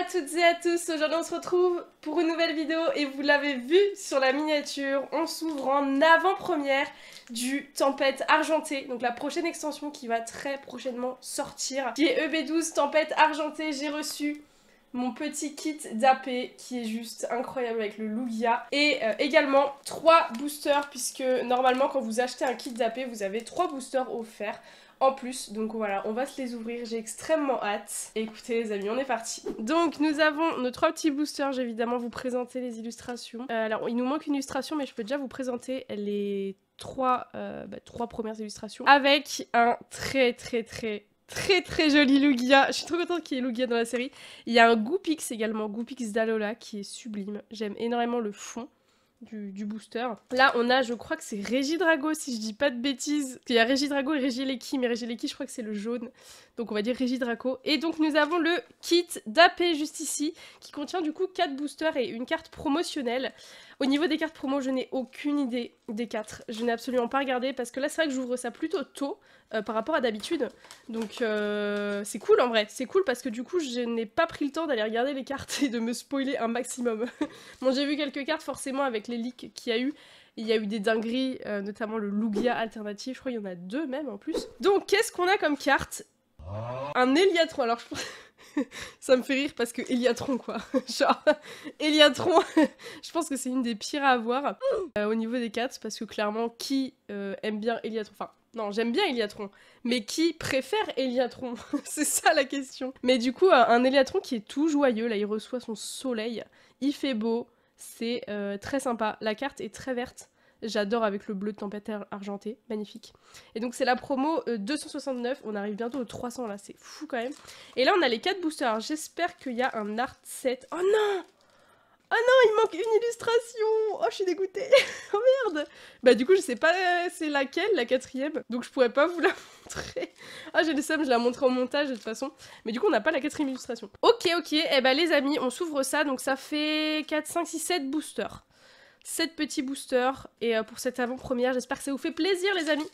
à toutes et à tous, aujourd'hui on se retrouve pour une nouvelle vidéo et vous l'avez vu sur la miniature, on s'ouvre en avant-première du Tempête Argentée, donc la prochaine extension qui va très prochainement sortir, qui est EB12 Tempête Argentée, j'ai reçu mon petit kit d'AP qui est juste incroyable avec le Lugia et euh, également trois boosters puisque normalement quand vous achetez un kit d'AP vous avez trois boosters offerts en plus. Donc voilà, on va se les ouvrir, j'ai extrêmement hâte. écoutez les amis, on est parti. Donc nous avons nos trois petits boosters, j'ai évidemment vous présenter les illustrations. Euh, alors il nous manque une illustration mais je peux déjà vous présenter les trois, euh, bah, trois premières illustrations avec un très très très Très très joli Lugia. Je suis trop contente qu'il y ait Lugia dans la série. Il y a un Goopix également, Goopix d'Alola, qui est sublime. J'aime énormément le fond. Du, booster. Là, on a, je crois que c'est Drago, si je dis pas de bêtises. Il y a Drago et Leki, mais Leki, je crois que c'est le jaune. Donc on va dire Régidrago. Et donc nous avons le kit d'AP juste ici, qui contient du coup 4 boosters et une carte promotionnelle. Au niveau des cartes promo, je n'ai aucune idée des quatre. Je n'ai absolument pas regardé parce que là, c'est vrai que j'ouvre ça plutôt tôt euh, par rapport à d'habitude. Donc euh, c'est cool en vrai. C'est cool parce que du coup, je n'ai pas pris le temps d'aller regarder les cartes et de me spoiler un maximum. bon, j'ai vu quelques cartes forcément avec les leaks qu'il y a eu. Il y a eu des dingueries, euh, notamment le Lugia alternatif. Je crois qu'il y en a deux même en plus. Donc qu'est-ce qu'on a comme carte Un Eliatron. Alors je ça me fait rire parce que Eliatron, quoi. Genre, Eliatron, je pense que c'est une des pires à avoir euh, au niveau des cartes parce que clairement, qui euh, aime bien Eliatron Enfin, non, j'aime bien Eliatron, mais qui préfère Eliatron C'est ça la question. Mais du coup, euh, un Eliatron qui est tout joyeux, là, il reçoit son soleil, il fait beau, c'est très sympa. La carte est très verte. J'adore avec le bleu de tempête argenté, magnifique. Et donc c'est la promo 269, euh, on arrive bientôt au 300 là, c'est fou quand même. Et là on a les 4 boosters, j'espère qu'il y a un art set. Oh non Oh non, il manque une illustration Oh, je suis dégoûtée Oh merde Bah du coup, je sais pas euh, c'est laquelle, la quatrième, donc je pourrais pas vous la montrer. Ah, j'ai le seum, je la montrerai au montage de toute façon. Mais du coup, on n'a pas la quatrième illustration. Ok, ok, et eh bah les amis, on s'ouvre ça, donc ça fait 4, 5, 6, 7 boosters. Cette petits boosters et euh, pour cette avant-première. J'espère que ça vous fait plaisir les amis.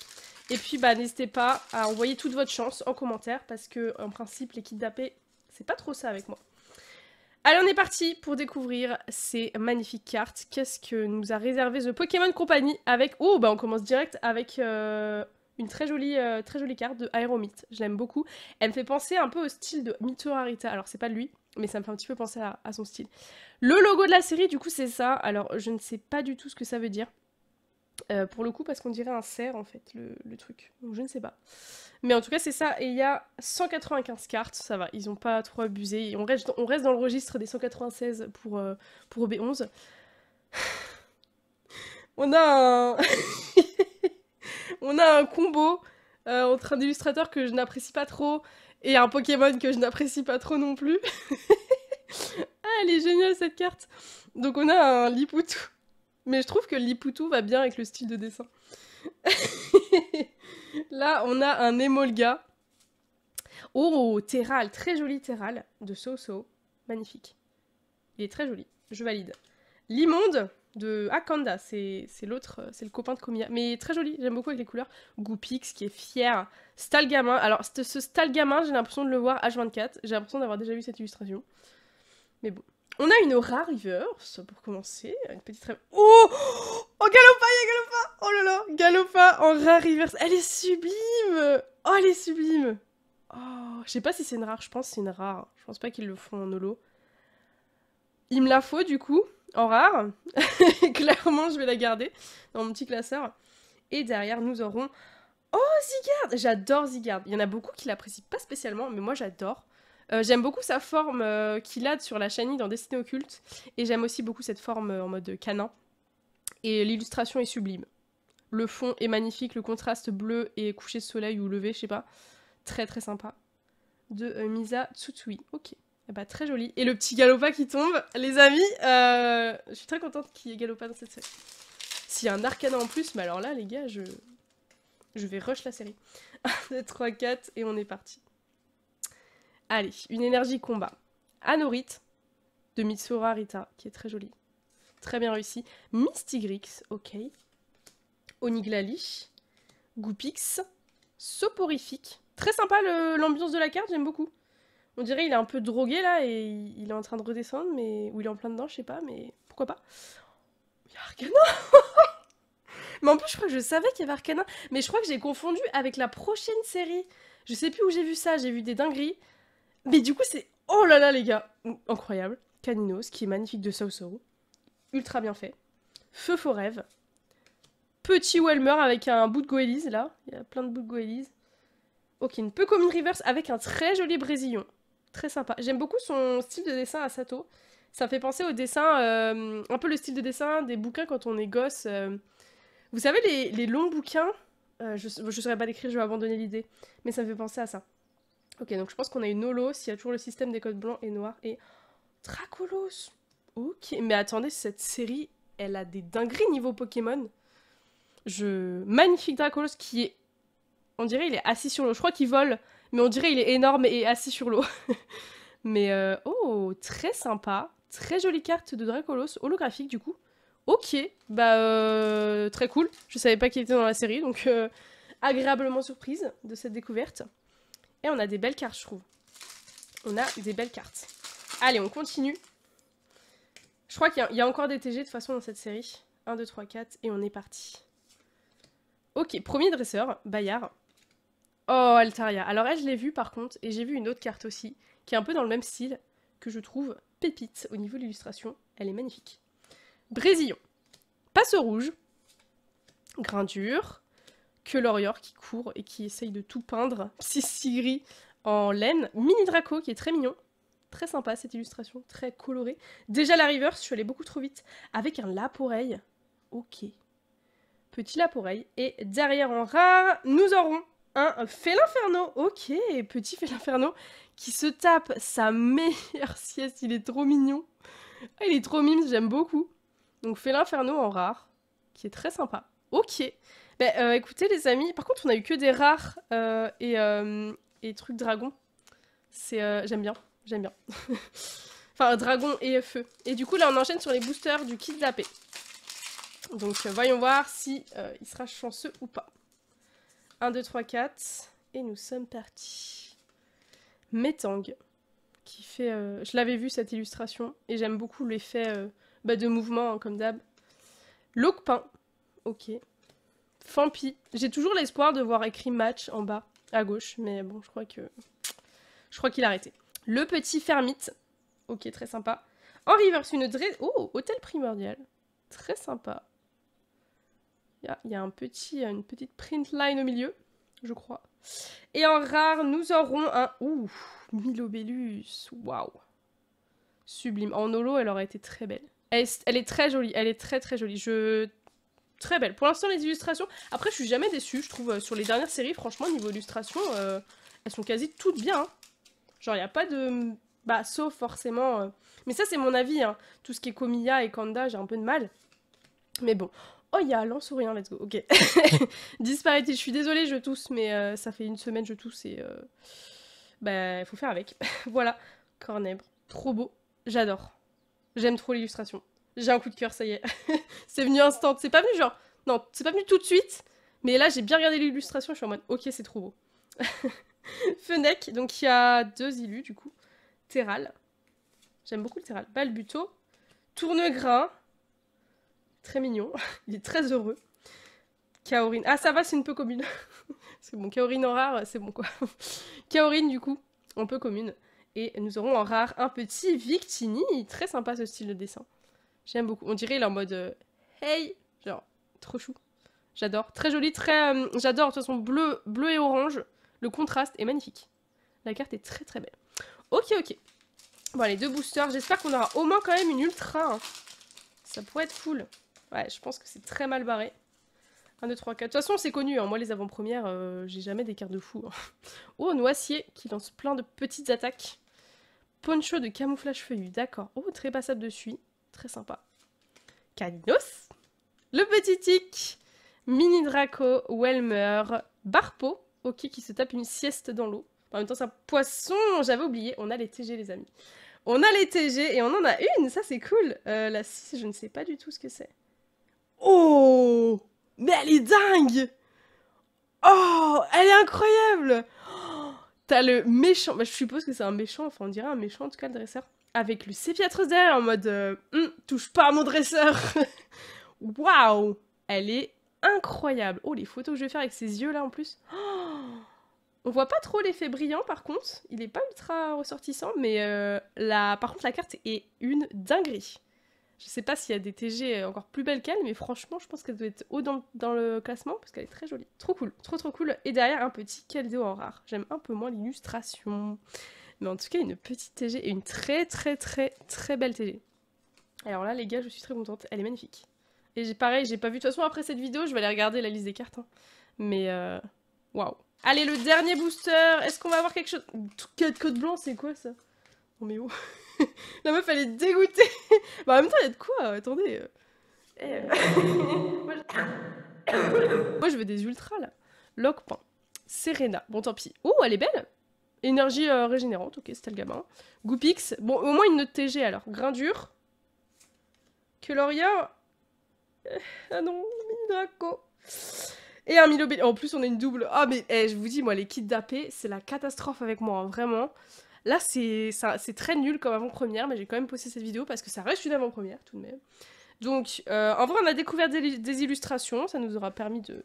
Et puis bah n'hésitez pas à envoyer toute votre chance en commentaire parce que en principe les kidnappés c'est pas trop ça avec moi. Allez on est parti pour découvrir ces magnifiques cartes. Qu'est-ce que nous a réservé The Pokémon Company avec... Oh bah on commence direct avec euh, une très jolie, euh, très jolie carte de Aeromyth, Je l'aime beaucoup. Elle me fait penser un peu au style de harita Alors c'est pas lui mais ça me fait un petit peu penser à, son style. Le logo de la série, du coup, c'est ça. Alors, je ne sais pas du tout ce que ça veut dire. Euh, pour le coup, parce qu'on dirait un cerf en fait, le, truc. Donc je ne sais pas. Mais en tout cas, c'est ça. Et il y a 195 cartes, ça va, ils n'ont pas trop abusé. On reste, on reste, dans le registre des 196 pour, euh, pour OB11. on a un. on a un combo euh, entre un illustrateur que je n'apprécie pas trop et un Pokémon que je n'apprécie pas trop non plus. ah, elle est géniale cette carte. Donc on a un Lipoutou. Mais je trouve que Lipoutou va bien avec le style de dessin. Là, on a un Emolga. Oh, oh Terral, très joli Terral de Soso. Magnifique. Il est très joli, je valide. L'immonde, de Akanda, c'est l'autre, euh, c'est le copain de Komiya, mais très joli, j'aime beaucoup avec les couleurs. Goopix qui est fier, Stal gamin. Alors ce, ce gamin, j'ai l'impression de le voir H24, j'ai l'impression d'avoir déjà vu cette illustration. Mais bon. On a une Rare Reverse pour commencer, une petite rêve. Oh Oh Galopa, il Galopa Oh là là Galopa en Rare Reverse, elle est sublime Oh elle est sublime Oh, je sais pas si c'est une rare, je pense que c'est une rare. Je pense pas qu'ils le font en holo. Il me la faut du coup en rare. Clairement, je vais la garder dans mon petit classeur. Et derrière, nous aurons. Oh, Zygarde J'adore Zygarde. Il y en a beaucoup qui l'apprécient pas spécialement, mais moi j'adore. Euh, j'aime beaucoup sa forme euh, qu'il a sur la chenille dans Destiny occulte. Et j'aime aussi beaucoup cette forme euh, en mode canin. Et l'illustration est sublime. Le fond est magnifique, le contraste bleu et coucher de soleil ou lever, je sais pas. Très très sympa. De Misa Tsutsui. Ok. Ah bah, très joli. Et le petit Galopa qui tombe. Les amis, euh, je suis très contente qu'il y ait Galopa dans cette série. S'il y a un Arcana en plus, mais alors là, les gars, je, je vais rush la série. 1, 2, 3, 4, et on est parti. Allez, une énergie combat. Anorite de Mitsura Rita, qui est très jolie. Très bien réussi. Mystigrix, ok. Oniglali. Goupix. Soporifique. Très sympa l'ambiance de la carte, j'aime beaucoup. On dirait qu'il est un peu drogué là et il est en train de redescendre, mais ou il est en plein dedans, je sais pas, mais pourquoi pas. Il y a Arcana Mais en plus, je crois que je savais qu'il y avait Arcana, mais je crois que j'ai confondu avec la prochaine série. Je sais plus où j'ai vu ça, j'ai vu des dingueries. Mais du coup, c'est. Oh là là, les gars Incroyable. Caninos, qui est magnifique de Sausoro. Ultra bien fait. Feu faux rêve. Petit Welmer avec un bout de goélise là. Il y a plein de bouts de goélise. Ok, une peu comme une reverse avec un très joli brésillon très sympa. J'aime beaucoup son style de dessin à Sato. Ça fait penser au dessin, euh, un peu le style de dessin des bouquins quand on est gosse. Euh. Vous savez, les, longs bouquins, euh, je ne saurais pas l'écrire, je vais abandonner l'idée, mais ça me fait penser à ça. Ok, donc je pense qu'on a une holo, s'il y a toujours le système des codes blancs et noirs, et... Dracolos Ok, mais attendez, cette série, elle a des dingueries niveau Pokémon. Je... Magnifique Dracolos qui est... On dirait il est assis sur l'eau, je crois qu'il vole mais on dirait il est énorme et assis sur l'eau. mais euh, oh, très sympa. Très jolie carte de Dracolos, holographique du coup. Ok, bah euh, très cool. Je savais pas qu'il était dans la série, donc euh, agréablement surprise de cette découverte. Et on a des belles cartes, je trouve. On a des belles cartes. Allez, on continue. Je crois qu'il y, y, a encore des TG de toute façon dans cette série. 1, 2, 3, 4, et on est parti. Ok, premier dresseur, Bayard. Oh, Altaria. Alors elle, je l'ai vue par contre, et j'ai vu une autre carte aussi, qui est un peu dans le même style, que je trouve pépite au niveau de l'illustration. Elle est magnifique. Brésillon. Passe rouge. Grain dur. Que l'Orior qui court et qui essaye de tout peindre. Psy en laine. Mini Draco qui est très mignon. Très sympa cette illustration, très colorée. Déjà la reverse, je suis allée beaucoup trop vite. Avec un laporeil. Ok. Petit laporeil. Et derrière en rare, nous aurons un Inferno, ok, petit Inferno qui se tape sa meilleure sieste, il est trop mignon. Ah, il est trop mime, j'aime beaucoup. Donc Félinferno en rare, qui est très sympa. Ok, bah, écoutez les amis, par contre on a eu que des rares euh, euh, et, trucs dragon. C'est, j'aime bien, j'aime bien. enfin, dragon et feu. Et du coup là on enchaîne sur les boosters du kit Donc voyons voir si il sera chanceux ou pas. 1, 2, 3, 4. Et nous sommes partis. Metang, qui fait... Euh, je l'avais vu cette illustration, et j'aime beaucoup l'effet euh, bah, de mouvement, hein, comme d'hab. Locpin, ok. Fampi, j'ai toujours l'espoir de voir écrit match en bas, à gauche, mais bon, je crois que... Je crois qu'il a arrêté. Le petit fermite, ok, très sympa. En vers une dress... Oh, hôtel primordial, très sympa. Il y a, un petit, une petite print line au milieu, je crois. Et en rare, nous aurons un... Ouh, Milobellus, waouh. Sublime. En holo, elle aurait été très belle. Elle est, très jolie, elle est très très jolie. Je très belle. Pour l'instant, les illustrations. Après, je suis jamais déçue, je trouve. Euh, sur les dernières séries, franchement, niveau illustration, euh, elles sont quasi toutes bien. Hein. Genre, il n'y a pas de. Bah, sauf forcément. Euh. Mais ça, c'est mon avis. Hein. Tout ce qui est Komiya et Kanda, j'ai un peu de mal. Mais bon, Oh, il y a let's go. Ok. Disparité, je suis désolée, je tousse, mais euh, ça fait une semaine, je tousse et. Euh, bah il faut faire avec. voilà, Cornèbre. Trop beau. J'adore. J'aime trop l'illustration. J'ai un coup de cœur, ça y est. c'est venu instant. C'est pas venu genre. Non, c'est pas venu tout de suite. Mais là, j'ai bien regardé l'illustration, je suis en mode, ok, c'est trop beau. Fennec, donc il y a deux élus du coup. Terral. J'aime beaucoup le Terral. Balbuto. Tournegrain très mignon. Il est très heureux. Kaorin. Ah, ça va, c'est une peu commune. c'est bon, Kaorin en rare, c'est bon quoi. Kaorin, du coup, en peu commune. Et nous aurons en rare un petit Victini. Très sympa ce style de dessin. J'aime beaucoup. On dirait il est en mode euh, Hey Genre, trop chou. J'adore. Très joli, très. Euh, j'adore. De toute façon, bleu, bleu et orange. Le contraste est magnifique. La carte est très très belle. Ok, ok. Bon, les deux boosters. J'espère qu'on aura au moins quand même une ultra. Hein. Ça pourrait être cool. Ouais, je pense que c'est très mal barré. 1, 2, 3, 4. De toute façon, c'est connu. Hein. Moi, les avant-premières, euh, j'ai jamais des cartes de fou. Hein. Oh, noisier qui lance plein de petites attaques. Poncho de camouflage feuillu, d'accord. Oh, très passable dessus. Très sympa. Kalinos. Le petit tic. Mini Draco. Wellmer. Barpo. Ok, qui se tape une sieste dans l'eau. En même temps, c'est un poisson. J'avais oublié. On a les TG, les amis. On a les TG et on en a une. Ça, c'est cool. Euh, la 6, je ne sais pas du tout ce que c'est. Oh! Mais elle est dingue! Oh! Elle est incroyable! T'as le méchant, bah, je suppose que c'est un méchant, enfin on dirait un méchant en tout cas le dresseur, avec le sépiatreuse derrière en mode euh, hum, touche pas à mon dresseur! Waouh! Elle est incroyable! Oh les photos que je vais faire avec ses yeux là en plus! on voit pas trop l'effet brillant par contre, il est pas ultra ressortissant, mais euh, la... par contre la carte est une dinguerie! Je sais pas s'il y a des TG encore plus belles qu'elle, mais franchement, je pense qu'elle doit être haut dans, le classement parce qu'elle est très jolie. Trop cool, trop trop cool. Et derrière, un petit caldo en rare. J'aime un peu moins l'illustration. Mais en tout cas, une petite TG et une très très très très belle TG. Alors là, les gars, je suis très contente. Elle est magnifique. Et j'ai pareil, j'ai pas vu. De toute façon, après cette vidéo, je vais aller regarder la liste des cartes. Hein. Mais euh, waouh. Wow. Allez, le dernier booster. Est-ce qu'on va avoir quelque chose. codes blanc, c'est quoi ça on mais oh La meuf, elle est dégoûtée Bah en même temps, il y a de quoi, attendez eh. Moi, je veux des ultras, là. Lockpin. Serena. Bon, tant pis. Oh, elle est belle Énergie euh, régénérante, ok, c'était le gamin. Goopix, Bon, au moins une note TG, alors. Grain dur. Keloria. Euh, ah non, minaco Et un Milobé. En plus, on a une double. Ah, mais eh, je vous dis, moi, les kits d'AP, c'est la catastrophe avec moi, hein, vraiment. Là, c'est très nul comme avant-première, mais j'ai quand même posté cette vidéo parce que ça reste une avant-première tout de même. Donc, euh, en vrai, on a découvert des, illustrations, ça nous aura permis de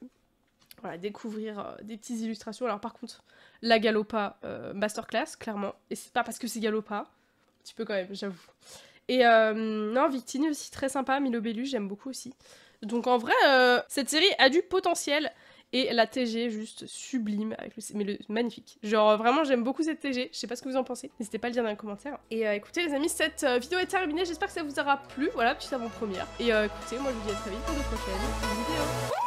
découvrir euh, des petites illustrations. Alors, par contre, la Galopa euh, Masterclass, clairement, et c'est pas parce que c'est Galopa, un petit peu quand même, j'avoue. Et non, Victine aussi, très sympa, Milo Bellu, j'aime beaucoup aussi. Donc, en vrai, cette série a du potentiel. Et la TG, juste sublime, mais le... magnifique. Genre, euh, vraiment, j'aime beaucoup cette TG. Je sais pas ce que vous en pensez. N'hésitez pas à le dire dans les commentaires. Et euh, écoutez, les amis, cette euh, vidéo est terminée. J'espère que ça vous aura plu. Voilà, petite avant-première. Et écoutez, moi, je vous dis à très vite pour de prochaines vidéos.